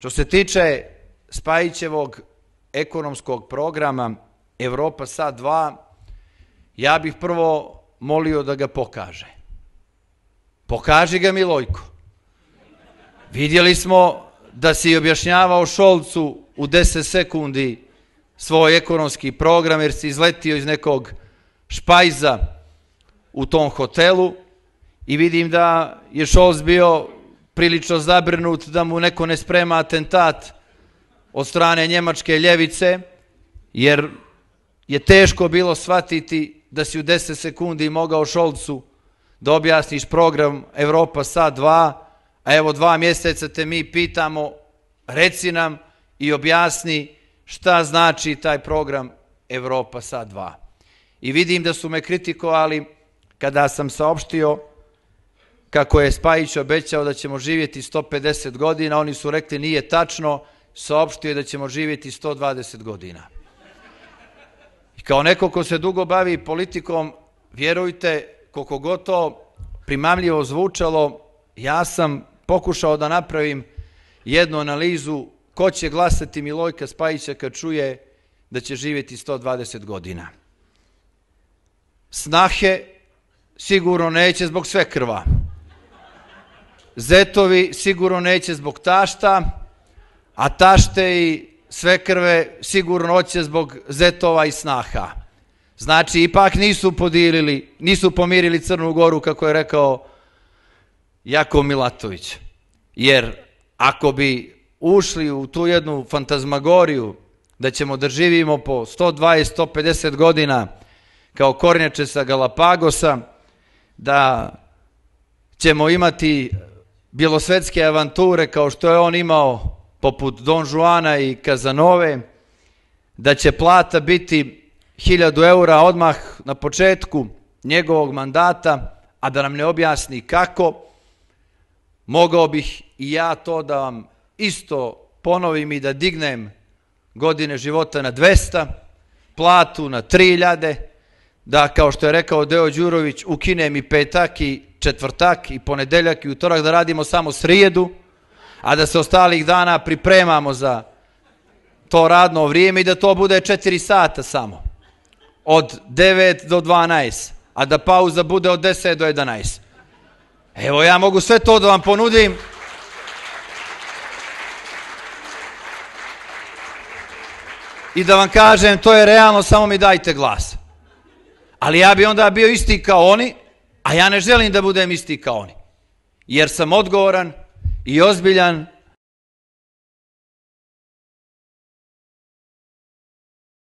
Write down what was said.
Što se tiče Spajićevog ekonomskog programa Evropa sa 2, ja bih prvo molio da ga pokaže. Pokaži ga Milojko. Vidjeli smo da si objašnjavao Šolcu u 10 sekundi svoj ekonomski program jer si izletio iz nekog špajza u tom hotelu i vidim da je Šolc bio prilično zabrinut da mu neko ne sprema atentat od strane njemačke ljevice, jer je teško bilo shvatiti da si u 10 sekundi mogao Šolcu da objasniš program Evropa sa 2, a evo dva mjeseca te mi pitamo, reci nam i objasni šta znači taj program Evropa sa 2. I vidim da su me kritikovali kada sam saopštio kako je Spajić obećao da ćemo živjeti 150 godina, oni su rekli nije tačno, saopštio je da ćemo živjeti 120 godina. I kao neko ko se dugo bavi politikom, vjerujte, koliko gotovo primamljivo zvučalo, ja sam pokušao da napravim jednu analizu ko će glasati Milojka Spajića kad čuje da će živjeti 120 godina. Snahe sigurno neće zbog sve krva zetovi sigurno neće zbog tašta, a tašte i sve krve sigurno hoće zbog zetova i snaha. Znači, ipak nisu podirili, nisu pomirili Crnu Goru, kako je rekao Jako Milatović. Jer ako bi ušli u tu jednu fantazmagoriju da ćemo da živimo po 120-150 godina kao kornjače sa Galapagosa, da ćemo imati bjelosvetske avanture kao što je on imao poput Don Juana i Kazanove, da će plata biti 1000 eura odmah na početku njegovog mandata, a da nam ne objasni kako, mogao bih i ja to da vam isto ponovim i da dignem godine života na 200, platu na 3000, da kao što je rekao Deo Đurović, ukinem i petak i četvrtak i ponedeljak i utorak da radimo samo srijedu, a da se ostalih dana pripremamo za to radno vrijeme i da to bude 4 sata samo. Od 9 do 12, a da pauza bude od 10 do 11. Evo ja mogu sve to da vam ponudim. I da vam kažem, to je realno, samo mi dajte glas. Ali ja bi onda bio isti kao oni, A ja ne želim da budem isti kao oni. Jer sam odgovoran i ozbiljan